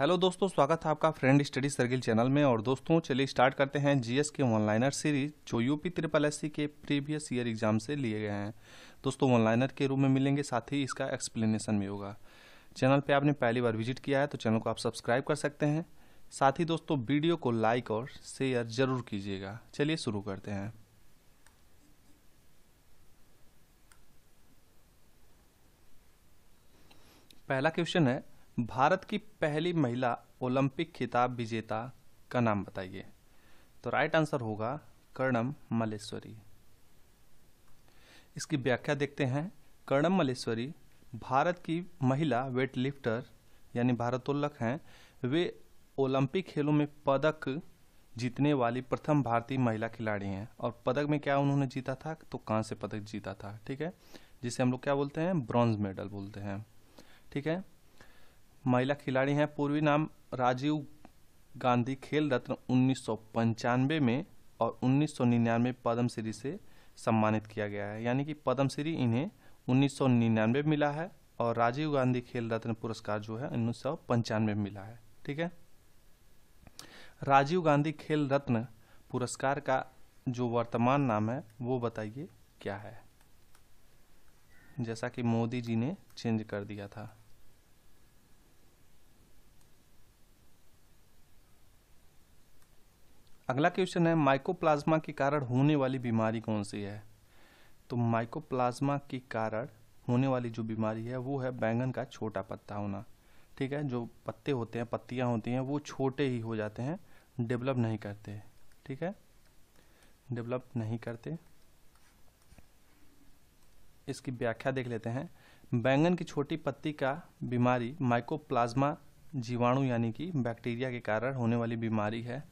hello दोस्तों स्वागत है आपका फ्रेंड स्टडी सर्किल चैनल में और दोस्तों चलिए स्टार्ट करते हैं जीएस के ऑनलाइनर सीरीज जो यूपी ट्रिपल एस के प्रीवियस ईयर एग्जाम से लिए गए हैं दोस्तों ऑनलाइनर के रूप में मिलेंगे साथ ही इसका एक्सप्लेनेशन भी होगा चैनल पे आपने पहली बार विजिट किया है तो चैनल को आप सब्सक्राइब कर सकते हैं साथ ही दोस्तों वीडियो को लाइक और शेयर जरूर कीजिएगा चलिए शुरू करते हैं पहला क्वेश्चन है भारत की पहली महिला ओलंपिक खिताब विजेता का नाम बताइए तो राइट आंसर होगा कर्णम मलेश्वरी इसकी व्याख्या देखते हैं कर्णम मलेश्वरी भारत की महिला वेटलिफ्टर यानी भारतोल्लक हैं वे ओलंपिक खेलों में पदक जीतने वाली प्रथम भारतीय महिला खिलाड़ी हैं और पदक में क्या उन्होंने जीता था तो कहाँ से पदक जीता था ठीक है जिसे हम लोग क्या बोलते हैं ब्रॉन्ज मेडल बोलते हैं ठीक है महिला खिलाड़ी हैं पूर्वी नाम राजीव गांधी खेल रत्न उन्नीस में और उन्नीस में पद्म श्री से सम्मानित किया गया है यानी कि पद्म श्री इन्हें 1999 मिला है और राजीव गांधी खेल रत्न पुरस्कार जो है उन्नीस में मिला है ठीक है राजीव गांधी खेल रत्न पुरस्कार का जो वर्तमान नाम है वो बताइए क्या है जैसा कि मोदी जी ने चेंज कर दिया था अगला क्वेश्चन है माइकोप्लाज्मा के कारण होने वाली बीमारी कौन सी है तो माइकोप्लाज्मा के कारण होने वाली जो बीमारी है वो है बैंगन का छोटा पत्ता होना ठीक है जो पत्ते होते हैं पत्तियाँ होती हैं वो छोटे ही हो जाते हैं डेवलप नहीं करते ठीक है डेवलप नहीं करते इसकी व्याख्या देख लेते हैं बैंगन की छोटी पत्ती का बीमारी माइकोप्लाज्मा जीवाणु यानी कि बैक्टीरिया के कारण होने वाली बीमारी है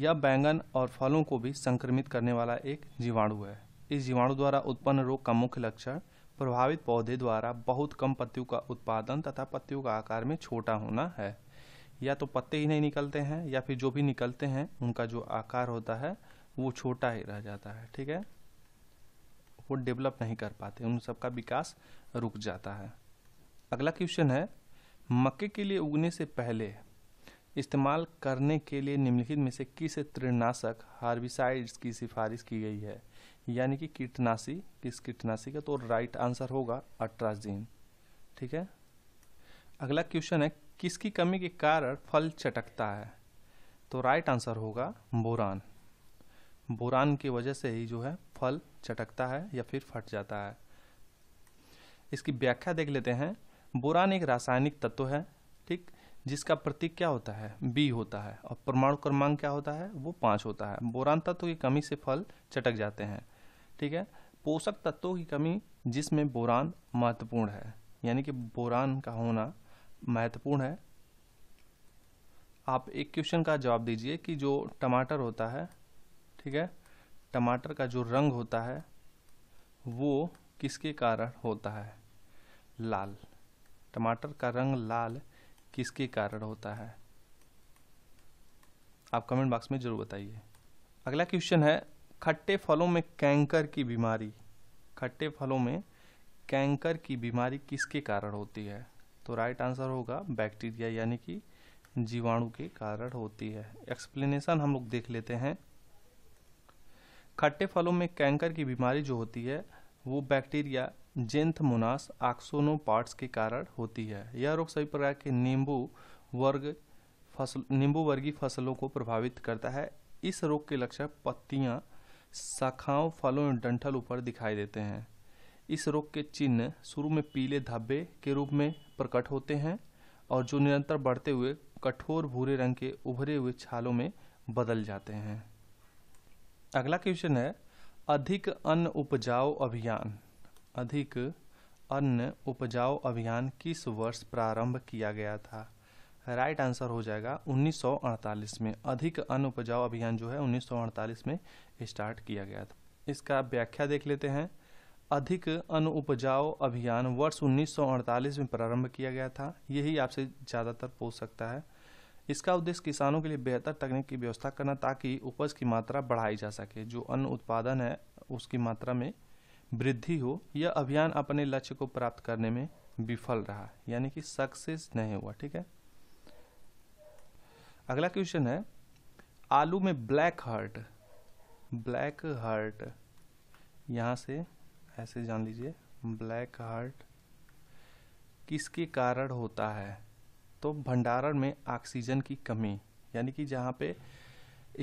या बैंगन और फलों को भी संक्रमित करने वाला एक जीवाणु है इस जीवाणु द्वारा उत्पन्न रोग का मुख्य लक्षण प्रभावित पौधे द्वारा बहुत कम पत्तियों का उत्पादन तथा पत्तियों का आकार में छोटा होना है या तो पत्ते ही नहीं निकलते हैं या फिर जो भी निकलते हैं उनका जो आकार होता है वो छोटा ही रह जाता है ठीक है वो डेवलप नहीं कर पाते उन सबका विकास रुक जाता है अगला क्वेश्चन है मक्के के लिए उगने से पहले इस्तेमाल करने के लिए निम्नलिखित में से किस तृणनाशक हार्बिसाइड्स की सिफारिश की गई है यानी कि कीटनाशी किस कीटनाशी का तो राइट आंसर होगा अट्राजीन ठीक है अगला क्वेश्चन है किसकी कमी के कारण फल चटकता है तो राइट आंसर होगा बोरान बोरान की वजह से ही जो है फल चटकता है या फिर फट जाता है इसकी व्याख्या देख लेते हैं बोरान एक रासायनिक तत्व है ठीक जिसका प्रतीक क्या होता है बी होता है और परमाणु क्रमांक क्या होता है वो पाँच होता है बोरान तत्व की कमी से फल चटक जाते हैं ठीक है पोषक तत्वों की कमी जिसमें बोरान महत्वपूर्ण है यानी कि बोरान का होना महत्वपूर्ण है आप एक क्वेश्चन का जवाब दीजिए कि जो टमाटर होता है ठीक है टमाटर का जो रंग होता है वो किसके कारण होता है लाल टमाटर का रंग लाल किसके कारण होता है आप कमेंट बॉक्स में जरूर बताइए अगला क्वेश्चन है खट्टे फलों में कैंकर की बीमारी खट्टे फलों में कैंकर की बीमारी किसके कारण होती है तो राइट आंसर होगा बैक्टीरिया यानी कि जीवाणु के कारण होती है एक्सप्लेनेशन हम लोग देख लेते हैं खट्टे फलों में कैंकर की बीमारी जो होती है वो बैक्टीरिया जेंथ मुनास आक्सोनो पार्ट्स के कारण होती है यह रोग सभी प्रकार के नींबू वर्ग फसल नींबू वर्गीय फसलों को प्रभावित करता है इस रोग के लक्षण पत्तियां शाखाओं फलों और डंठल ऊपर दिखाई देते हैं इस रोग के चिन्ह शुरू में पीले धब्बे के रूप में प्रकट होते हैं और जो निरंतर बढ़ते हुए कठोर भूरे रंग के उभरे हुए छालों में बदल जाते हैं अगला क्वेश्चन है अधिक अन्न उपजाऊ अभियान अधिक अन्न उपजाऊ अभियान किस वर्ष प्रारंभ किया गया था राइट आंसर हो जाएगा 1948 में अधिक अन्न उपजाऊ अभियान जो है 1948 में स्टार्ट किया गया था इसका व्याख्या देख लेते हैं अधिक अन्न उपजाऊ अभियान वर्ष 1948 में प्रारंभ किया गया था यही आपसे ज़्यादातर पूछ सकता है इसका उद्देश्य किसानों के लिए बेहतर तकनीक की व्यवस्था करना ताकि उपज की मात्रा बढ़ाई जा सके जो अन्न उत्पादन है उसकी मात्रा में वृद्धि हो यह अभियान अपने लक्ष्य को प्राप्त करने में विफल रहा यानी कि सक्सेस नहीं हुआ ठीक है अगला क्वेश्चन है आलू में ब्लैक हार्ट ब्लैक हार्ट यहाँ से ऐसे जान लीजिए ब्लैक हार्ट किसके कारण होता है तो भंडारण में ऑक्सीजन की कमी यानी कि जहाँ पे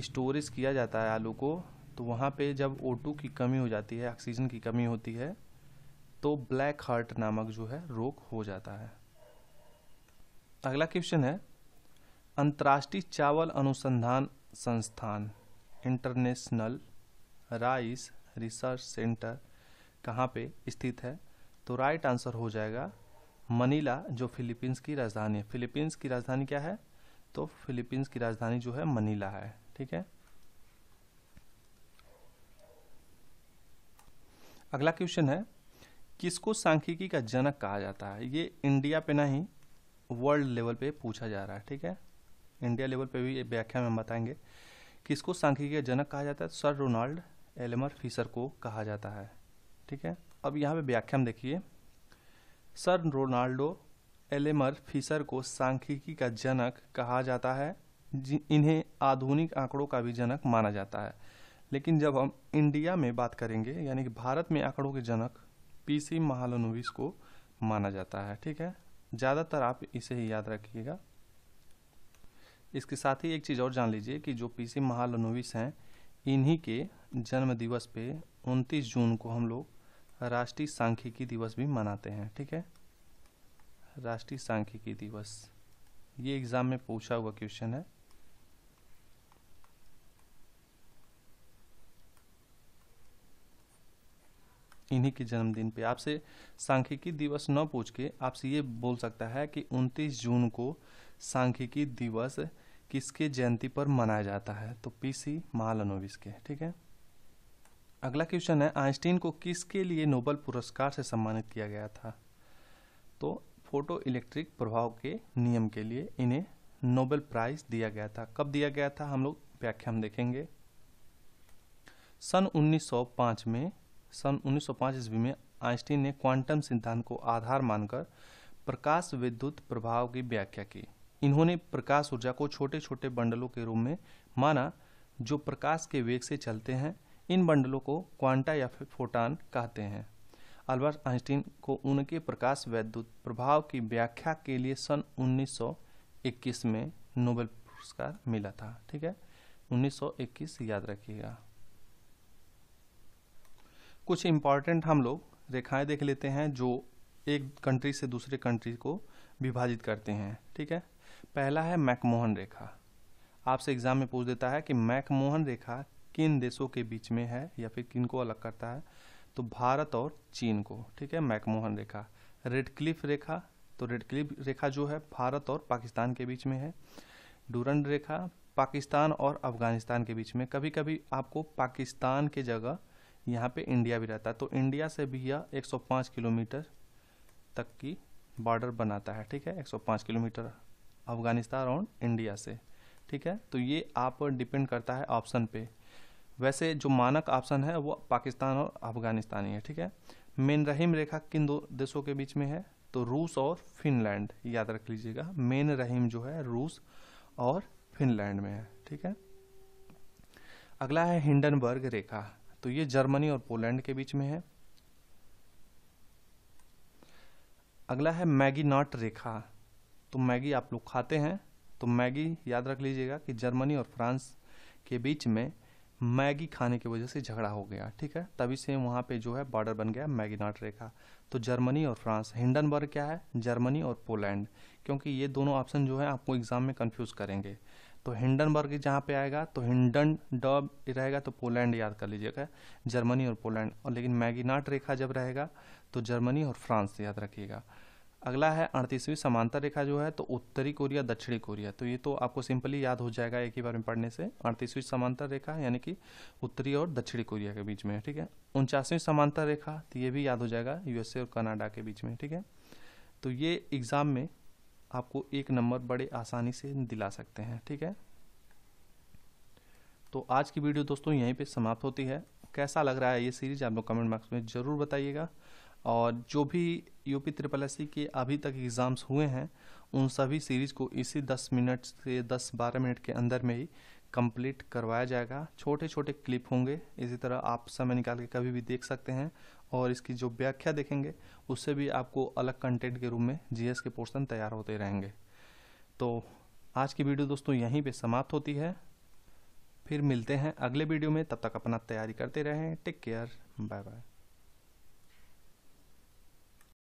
स्टोरेज किया जाता है आलू को तो वहाँ पे जब O2 की कमी हो जाती है ऑक्सीजन की कमी होती है तो ब्लैक हार्ट नामक जो है रोग हो जाता है अगला क्वेश्चन है अंतर्राष्ट्रीय चावल अनुसंधान संस्थान इंटरनेशनल राइस रिसर्च सेंटर कहाँ पे स्थित है तो राइट आंसर हो जाएगा मनीला जो फिलीपींस की राजधानी है फिलीपींस की राजधानी क्या है तो फिलीपींस की राजधानी जो है मनीला है ठीक है अगला क्वेश्चन है किसको सांख्यिकी का जनक कहा जाता है ये इंडिया पे नहीं वर्ल्ड लेवल पे पूछा जा रहा है ठीक है इंडिया लेवल पे भी व्याख्या में हम बताएंगे किसको सांख्यिकी का जनक कहा जाता है सर रोनाल्ड एलेमर फिशर को कहा जाता है ठीक है अब यहाँ पे व्याख्या में देखिए सर रोनाल्डो एलेमर फिशर को सांख्यिकी का जनक कहा जाता है इन्हें आधुनिक आंकड़ों का भी जनक माना जाता है लेकिन जब हम इंडिया में बात करेंगे यानी कि भारत में आंकड़ों के जनक पीसी महालनोबिस को माना जाता है ठीक है ज़्यादातर आप इसे ही याद रखिएगा इसके साथ ही एक चीज़ और जान लीजिए कि जो पीसी महालनोबिस हैं इन्हीं के जन्म दिवस पे 29 जून को हम लोग राष्ट्रीय सांख्यिकी दिवस भी मनाते हैं ठीक है राष्ट्रीय सांख्यिकी दिवस ये एग्ज़ाम में पूछा हुआ क्वेश्चन है इन्हीं के जन्मदिन पे आपसे सांख्यिकी दिवस न पूछ के आपसे ये बोल सकता है कि 29 जून को सांख्यिकी दिवस किसके जयंती पर मनाया जाता है तो पीसी महालनोविस के ठीक है अगला क्वेश्चन है आइंस्टीन को किसके लिए नोबल पुरस्कार से सम्मानित किया गया था तो फोटो इलेक्ट्रिक प्रभाव के नियम के लिए इन्हें नोबेल प्राइज दिया गया था कब दिया गया था हम लोग व्याख्या देखेंगे सन 1905 में सन उन्नीस ईस्वी में आइंस्टीन ने क्वांटम सिद्धांत को आधार मानकर प्रकाश विद्युत प्रभाव की व्याख्या की इन्होंने प्रकाश ऊर्जा को छोटे छोटे बंडलों के रूप में माना जो प्रकाश के वेग से चलते हैं इन बंडलों को क्वांटा या फिर फोटान कहते हैं अल्बर्ट आइंस्टीन को उनके प्रकाश वैद्युत प्रभाव की व्याख्या के लिए सन 1921 में नोबेल पुरस्कार मिला था ठीक है 1921 याद रखिएगा कुछ इम्पॉर्टेंट हम लोग रेखाएं देख लेते हैं जो एक कंट्री से दूसरे कंट्री को विभाजित करते हैं ठीक है पहला है मैकमोहन रेखा आपसे एग्जाम में पूछ देता है कि मैकमोहन रेखा किन देशों के बीच में है या फिर किन को अलग करता है तो भारत और चीन को ठीक है मैकमोहन रेखा रेड क्लिफ रेखा तो रेड क्लिफ रेखा जो है भारत और पाकिस्तान के बीच में है डूरन रेखा पाकिस्तान और अफगानिस्तान के बीच में कभी कभी आपको पाकिस्तान के जगह यहाँ पे इंडिया भी रहता है तो इंडिया से भी यह 105 किलोमीटर तक की बॉर्डर बनाता है ठीक है 105 किलोमीटर अफगानिस्तान और इंडिया से ठीक है तो ये आप डिपेंड करता है ऑप्शन पे वैसे जो मानक ऑप्शन है वो पाकिस्तान और अफगानिस्तान ही है ठीक है मेन रहीम रेखा किन दो देशों के बीच में है तो रूस और फिनलैंड याद रख लीजिएगा मेन रहीम जो है रूस और फिनलैंड में है ठीक है अगला है हिंडनबर्ग रेखा तो ये जर्मनी और पोलैंड के बीच में है अगला है मैगी नॉट रेखा तो मैगी आप लोग खाते हैं तो मैगी याद रख लीजिएगा कि जर्मनी और फ्रांस के बीच में मैगी खाने की वजह से झगड़ा हो गया ठीक है तभी से वहाँ पे जो है बॉर्डर बन गया मैगी नॉट रेखा तो जर्मनी और फ्रांस हिंडनबर्ग क्या है जर्मनी और पोलैंड क्योंकि ये दोनों ऑप्शन जो है आपको एग्जाम में कन्फ्यूज़ करेंगे तो हिंडनबर्ग जहाँ पे आएगा तो हिंडन डब रहेगा तो पोलैंड याद कर लीजिएगा जर्मनी और पोलैंड और लेकिन मैगिनाट रेखा जब रहेगा तो जर्मनी और फ्रांस याद रखिएगा अगला है अड़तीसवीं समांतर रेखा जो है तो उत्तरी कोरिया दक्षिणी कोरिया तो ये तो आपको सिंपली याद हो जाएगा एक ही बार में पढ़ने से अड़तीसवीं समांतर रेखा यानी कि उत्तरी और दक्षिणी कोरिया के बीच में ठीक है उनचासवीं समांतर रेखा तो ये भी याद हो जाएगा यूएसए और कनाडा के बीच में ठीक है तो ये एग्ज़ाम में आपको एक नंबर बड़े आसानी से दिला सकते हैं ठीक है तो आज की वीडियो दोस्तों यहीं पे समाप्त होती है कैसा लग रहा है ये सीरीज आप लोग कमेंट बॉक्स में ज़रूर बताइएगा और जो भी यूपी त्रिपल एस के अभी तक एग्ज़ाम्स हुए हैं उन सभी सीरीज़ को इसी 10 मिनट से 10-12 मिनट के अंदर में ही कंप्लीट करवाया जाएगा छोटे छोटे क्लिप होंगे इसी तरह आप समय निकाल के कभी भी देख सकते हैं और इसकी जो व्याख्या देखेंगे उससे भी आपको अलग कंटेंट के रूप में जीएस के पोर्शन तैयार होते रहेंगे तो आज की वीडियो दोस्तों यहीं पे समाप्त होती है फिर मिलते हैं अगले वीडियो में तब तक अपना तैयारी करते रहें टेक केयर बाय बाय